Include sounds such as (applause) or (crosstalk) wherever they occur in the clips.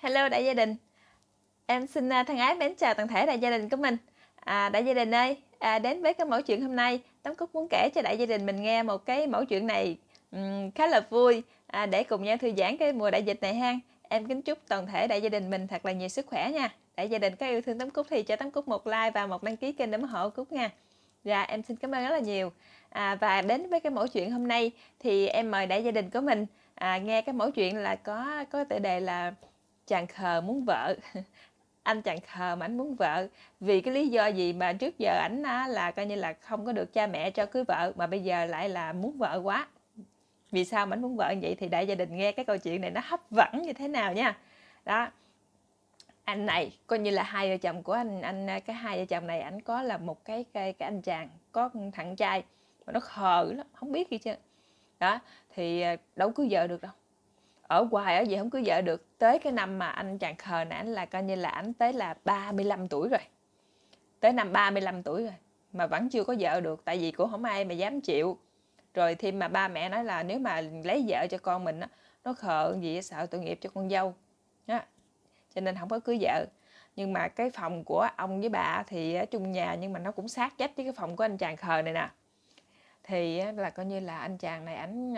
Hello đại gia đình Em xin à, thân ái mến chào toàn thể đại gia đình của mình à, Đại gia đình ơi, à, đến với cái mẫu chuyện hôm nay Tấm Cúc muốn kể cho đại gia đình mình nghe một cái mẫu chuyện này um, khá là vui à, Để cùng nhau thư giãn cái mùa đại dịch này ha Em kính chúc toàn thể đại gia đình mình thật là nhiều sức khỏe nha Đại gia đình có yêu thương Tấm Cúc thì cho Tấm Cúc một like và một đăng ký kênh để ủng hộ Cúc nha Dạ, em xin cảm ơn rất là nhiều à, Và đến với cái mẫu chuyện hôm nay thì em mời đại gia đình của mình à, nghe cái mẫu chuyện là có có tựa đề là chàng khờ muốn vợ (laughs) anh chàng khờ mà anh muốn vợ vì cái lý do gì mà trước giờ ảnh là coi như là không có được cha mẹ cho cưới vợ mà bây giờ lại là muốn vợ quá vì sao mà anh muốn vợ như vậy thì đại gia đình nghe cái câu chuyện này nó hấp dẫn như thế nào nha đó anh này coi như là hai vợ chồng của anh anh cái hai vợ chồng này ảnh có là một cái cái, cái anh chàng có thằng trai mà nó khờ lắm không biết gì chứ đó thì à, đâu cứ vợ được đâu ở hoài ở gì không cưới vợ được tới cái năm mà anh chàng khờ này anh là coi như là anh tới là 35 tuổi rồi tới năm 35 tuổi rồi mà vẫn chưa có vợ được tại vì cũng không ai mà dám chịu rồi thêm mà ba mẹ nói là nếu mà lấy vợ cho con mình á nó khờ gì sợ tội nghiệp cho con dâu đó. cho nên không có cưới vợ nhưng mà cái phòng của ông với bà thì ở chung nhà nhưng mà nó cũng sát vách với cái phòng của anh chàng khờ này nè thì là coi như là anh chàng này ảnh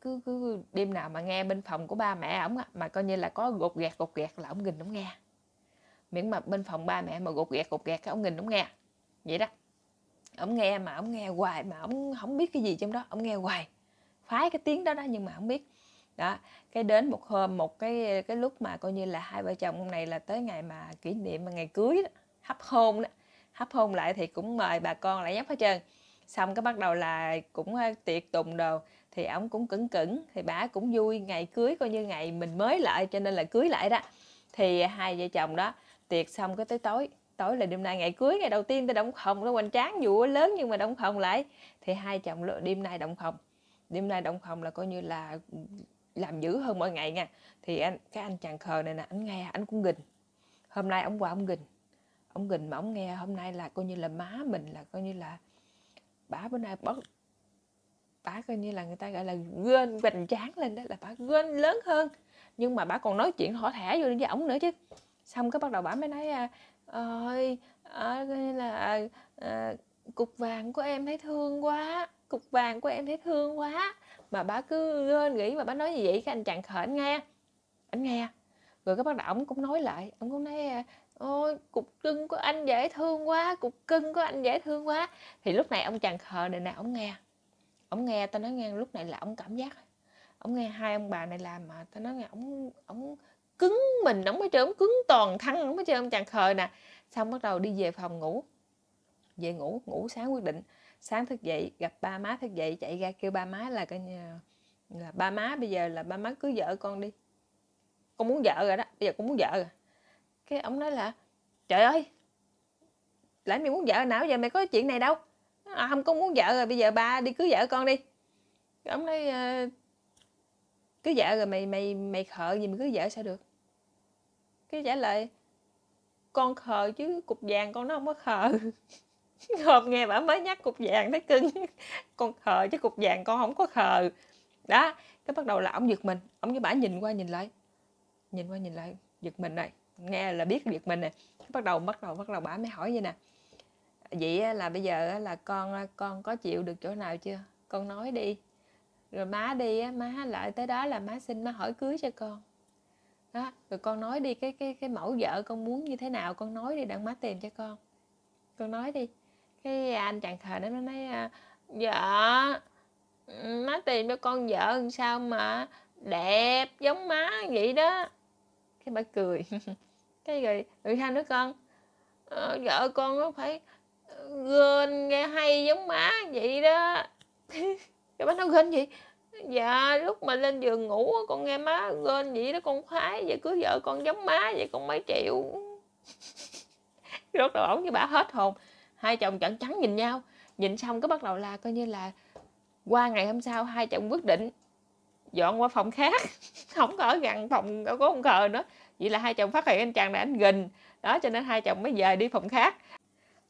cứ cứ đêm nào mà nghe bên phòng của ba mẹ ổng á mà coi như là có gột gạt gột gạt là ổng nghìn ổng nghe miễn mà bên phòng ba mẹ mà gột gạt gột gạt cái ổng nghìn ổng nghe vậy đó ổng nghe mà ổng nghe hoài mà ổng không biết cái gì trong đó ổng nghe hoài phái cái tiếng đó đó nhưng mà không biết đó cái đến một hôm một cái cái lúc mà coi như là hai vợ chồng ông này là tới ngày mà kỷ niệm mà ngày cưới đó, hấp hôn đó hấp hôn lại thì cũng mời bà con lại nhóc hết trơn xong cái bắt đầu là cũng tiệc tùng đồ thì ổng cũng cứng cứng thì bà cũng vui ngày cưới coi như ngày mình mới lại cho nên là cưới lại đó thì hai vợ chồng đó tiệc xong cái tới tối tối là đêm nay ngày cưới ngày đầu tiên tôi động phòng nó hoành tráng dù lớn nhưng mà động phòng lại thì hai chồng lựa đêm nay động phòng đêm nay động phòng là coi như là làm dữ hơn mọi ngày nha thì anh cái anh chàng khờ này nè anh nghe anh cũng gình hôm nay ông qua ông gình ông gình mà ông nghe hôm nay là coi như là má mình là coi như là bả bữa nay bả bả coi như là người ta gọi là gên vành tráng lên đó là bả gên lớn hơn nhưng mà bả còn nói chuyện hỏ thẻ vô với ổng nữa chứ xong cái bắt đầu bả mới nói à, ơi à, coi như là à, cục vàng của em thấy thương quá cục vàng của em thấy thương quá mà bà cứ lên nghĩ mà bà nói gì vậy cái anh chàng khờ anh nghe anh nghe rồi cái bắt đầu ổng cũng nói lại ổng cũng nói à, ôi cục cưng của anh dễ thương quá cục cưng của anh dễ thương quá thì lúc này ông chàng khờ này nè ông nghe ông nghe tao nói nghe lúc này là ông cảm giác ông nghe hai ông bà này làm mà tao nói nghe ông ông cứng mình ông mới chơi ông cứng toàn thân ông mới chơi ông chàng khờ nè xong bắt đầu đi về phòng ngủ về ngủ ngủ sáng quyết định sáng thức dậy gặp ba má thức dậy chạy ra kêu ba má là coi như là ba má bây giờ là ba má cưới vợ con đi con muốn vợ rồi đó bây giờ con muốn vợ rồi cái ông nói là trời ơi lãnh mày muốn vợ nào giờ mày có chuyện này đâu à, không có muốn vợ rồi bây giờ ba đi cưới vợ con đi ông nói ờ, cưới vợ rồi mày mày mày khờ gì mà cưới vợ sao được cái trả lời con khờ chứ cục vàng con nó không có khờ hôm (laughs) nghe bà mới nhắc cục vàng thấy cưng (laughs) con khờ chứ cục vàng con không có khờ đó cái bắt đầu là ông giật mình ông với bà nhìn qua nhìn lại nhìn qua nhìn lại giật mình này nghe là biết việc mình nè bắt đầu bắt đầu bắt đầu bà mới hỏi vậy nè vậy là bây giờ là con con có chịu được chỗ nào chưa con nói đi rồi má đi má lại tới đó là má xin má hỏi cưới cho con đó rồi con nói đi cái cái cái mẫu vợ con muốn như thế nào con nói đi đặng má tìm cho con con nói đi cái anh chàng thờ đó nó nói vợ à, dạ, má tìm cho con vợ sao mà đẹp giống má vậy đó cái bà cười (laughs) cái gì người sao nữa con ờ, vợ con nó phải gên nghe hay giống má vậy đó (laughs) cái bánh nó gên gì dạ lúc mà lên giường ngủ con nghe má gên vậy đó con khoái vậy cứ vợ con giống má vậy con mấy triệu rốt đầu ổn với bà hết hồn hai chồng chẳng trắng nhìn nhau nhìn xong cứ bắt đầu là coi như là qua ngày hôm sau hai chồng quyết định dọn qua phòng khác (laughs) không có ở gần phòng có con cờ nữa vậy là hai chồng phát hiện anh chàng này anh gình đó cho nên hai chồng mới về đi phòng khác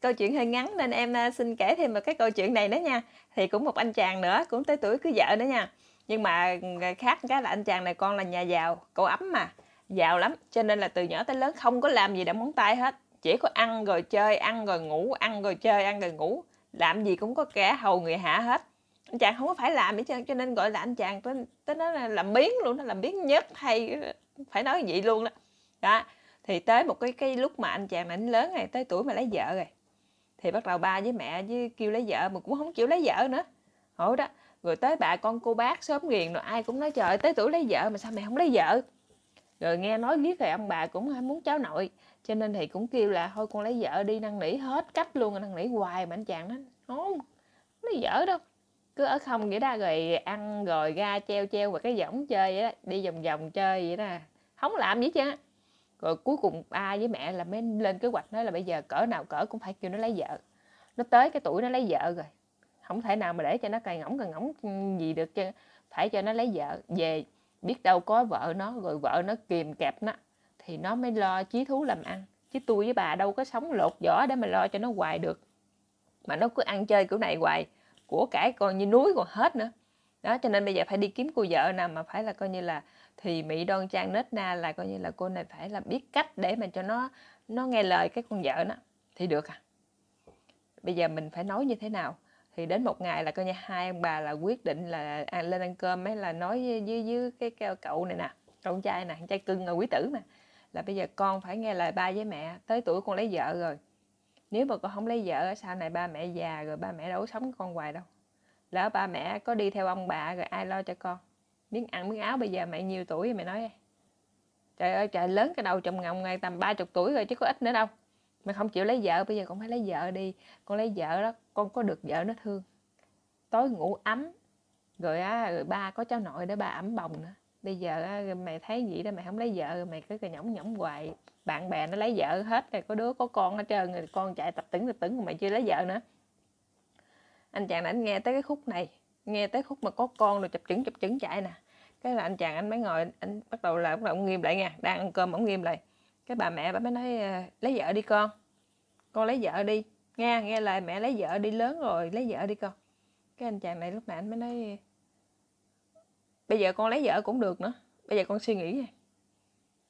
câu chuyện hơi ngắn nên em à, xin kể thêm một cái câu chuyện này nữa nha thì cũng một anh chàng nữa cũng tới tuổi cưới vợ nữa nha nhưng mà khác cái là anh chàng này con là nhà giàu cậu ấm mà giàu lắm cho nên là từ nhỏ tới lớn không có làm gì để móng tay hết chỉ có ăn rồi chơi ăn rồi ngủ ăn rồi chơi ăn rồi ngủ làm gì cũng có kẻ hầu người hạ hết anh chàng không có phải làm hết trơn cho nên gọi là anh chàng tới tới nó là làm biến luôn nó làm biến nhất hay phải nói vậy luôn đó đó thì tới một cái cái lúc mà anh chàng này lớn này tới tuổi mà lấy vợ rồi thì bắt đầu ba với mẹ với kêu lấy vợ mà cũng không chịu lấy vợ nữa hổ đó rồi tới bà con cô bác sớm ghiền rồi ai cũng nói trời tới tuổi lấy vợ mà sao mày không lấy vợ rồi nghe nói biết rồi ông bà cũng muốn cháu nội cho nên thì cũng kêu là thôi con lấy vợ đi năn nỉ hết cách luôn năn nỉ hoài mà anh chàng nó không lấy vợ đâu cứ ở không nghĩa đó rồi ăn rồi ra treo treo và cái võng chơi vậy đó đi vòng vòng chơi vậy đó không à. làm gì chứ rồi cuối cùng ba với mẹ là mới lên kế hoạch nói là bây giờ cỡ nào cỡ cũng phải kêu nó lấy vợ nó tới cái tuổi nó lấy vợ rồi không thể nào mà để cho nó cày ngỗng cày ngỗng gì được chứ phải cho nó lấy vợ về biết đâu có vợ nó rồi vợ nó kìm kẹp nó thì nó mới lo chí thú làm ăn chứ tôi với bà đâu có sống lột vỏ để mà lo cho nó hoài được mà nó cứ ăn chơi kiểu này hoài của cải coi như núi còn hết nữa đó cho nên bây giờ phải đi kiếm cô vợ nào mà phải là coi như là thì mỹ đoan trang nết na là coi như là cô này phải là biết cách để mà cho nó nó nghe lời cái con vợ nó thì được à bây giờ mình phải nói như thế nào thì đến một ngày là coi như hai ông bà là quyết định là à, lên ăn cơm ấy là nói với với, với cái, cái cậu này nè cậu trai nè trai cưng là quý tử mà là bây giờ con phải nghe lời ba với mẹ tới tuổi con lấy vợ rồi nếu mà con không lấy vợ sau này ba mẹ già rồi ba mẹ đâu có sống con hoài đâu lỡ ba mẹ có đi theo ông bà rồi ai lo cho con miếng ăn miếng áo bây giờ mẹ nhiều tuổi mẹ nói trời ơi trời lớn cái đầu chồng ngồng ngày tầm ba chục tuổi rồi chứ có ít nữa đâu mày không chịu lấy vợ bây giờ con phải lấy vợ đi con lấy vợ đó con có được vợ nó thương tối ngủ ấm rồi á rồi ba có cháu nội để ba ấm bồng nữa bây giờ mày thấy vậy đó mày không lấy vợ mày cứ nhõng nhõng hoài bạn bè nó lấy vợ hết rồi có đứa có con hết trơn người con chạy tập tửng tập tửng mà mày chưa lấy vợ nữa anh chàng đã nghe tới cái khúc này nghe tới khúc mà có con rồi chập chững chập chững chạy nè cái là anh chàng anh mới ngồi anh bắt đầu là bắt đầu nghiêm lại nha đang ăn cơm ổng nghiêm lại cái bà mẹ bà mới nói ờ, lấy vợ đi con con lấy vợ đi nghe nghe lời mẹ lấy vợ đi lớn rồi lấy vợ đi con cái anh chàng này lúc nãy anh mới nói bây giờ con lấy vợ cũng được nữa bây giờ con suy nghĩ vậy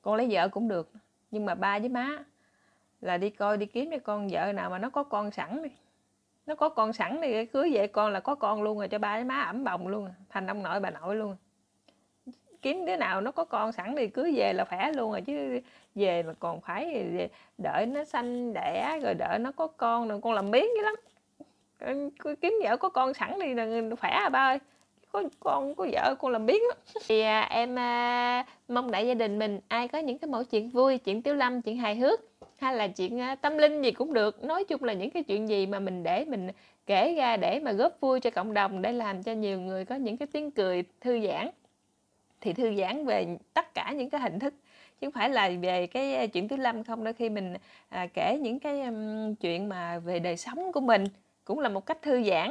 con lấy vợ cũng được nhưng mà ba với má là đi coi đi kiếm cho con vợ nào mà nó có con sẵn đi nó có con sẵn đi cưới về con là có con luôn rồi cho ba với má ẩm bồng luôn thành ông nội bà nội luôn kiếm đứa nào nó có con sẵn thì cứ về là khỏe luôn rồi chứ về mà còn phải đợi nó sanh đẻ rồi đợi nó có con rồi con làm miếng dữ lắm kiếm vợ có con sẵn đi là khỏe à ba ơi có con có vợ con làm biết thì à, em à, mong đại gia đình mình ai có những cái mẫu chuyện vui chuyện tiếu lâm chuyện hài hước hay là chuyện à, tâm linh gì cũng được nói chung là những cái chuyện gì mà mình để mình kể ra để mà góp vui cho cộng đồng để làm cho nhiều người có những cái tiếng cười thư giãn thì thư giãn về tất cả những cái hình thức chứ không phải là về cái à, chuyện tiếu lâm không đôi khi mình à, kể những cái um, chuyện mà về đời sống của mình cũng là một cách thư giãn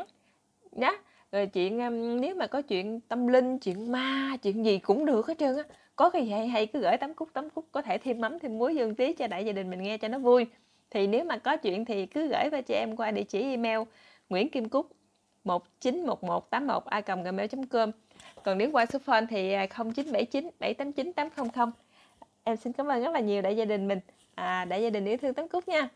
đó rồi chuyện nếu mà có chuyện tâm linh chuyện ma chuyện gì cũng được hết trơn á có cái gì hay hay cứ gửi tấm cúc tấm cúc có thể thêm mắm thêm muối dương tí cho đại gia đình mình nghe cho nó vui thì nếu mà có chuyện thì cứ gửi về cho em qua địa chỉ email nguyễn kim cúc một một một chín tám 191181 a gmail.com còn nếu qua số phone thì à, không chín chín bảy bảy tám 0979 789 không em xin cảm ơn rất là nhiều đại gia đình mình à, đại gia đình yêu thương tấm cúc nha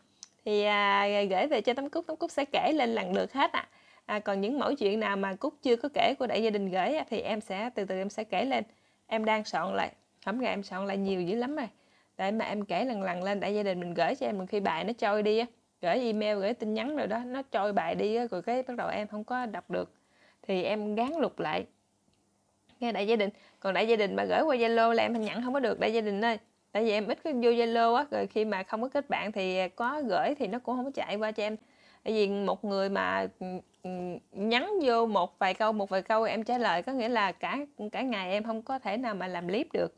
thì à, gửi về cho tấm cúc tấm cúc sẽ kể lên lần lượt hết ạ à à, còn những mẫu chuyện nào mà cúc chưa có kể của đại gia đình gửi thì em sẽ từ từ em sẽ kể lên em đang soạn lại hôm nay em soạn lại nhiều dữ lắm rồi để mà em kể lần lần lên đại gia đình mình gửi cho em khi bài nó trôi đi á gửi email gửi tin nhắn rồi đó nó trôi bài đi á rồi cái bắt đầu em không có đọc được thì em gán lục lại nghe đại gia đình còn đại gia đình mà gửi qua zalo là em nhận không có được đại gia đình ơi tại vì em ít có vô zalo á rồi khi mà không có kết bạn thì có gửi thì nó cũng không có chạy qua cho em tại vì một người mà nhắn vô một vài câu một vài câu em trả lời có nghĩa là cả cả ngày em không có thể nào mà làm clip được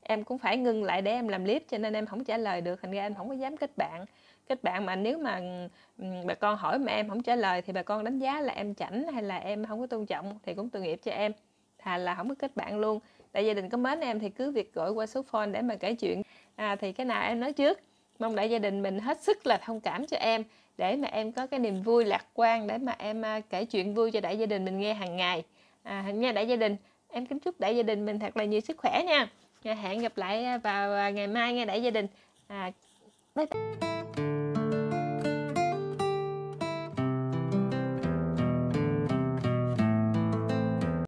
em cũng phải ngưng lại để em làm clip cho nên em không trả lời được thành ra em không có dám kết bạn kết bạn mà nếu mà bà con hỏi mà em không trả lời thì bà con đánh giá là em chảnh hay là em không có tôn trọng thì cũng tội nghiệp cho em thà là không có kết bạn luôn tại gia đình có mến em thì cứ việc gọi qua số phone để mà kể chuyện à, thì cái nào em nói trước mong đại gia đình mình hết sức là thông cảm cho em để mà em có cái niềm vui lạc quan để mà em à, kể chuyện vui cho đại gia đình mình nghe hàng ngày à, nha đại gia đình em kính chúc đại gia đình mình thật là nhiều sức khỏe nha hẹn gặp lại à, vào à, ngày mai nghe đại gia đình à, bye bye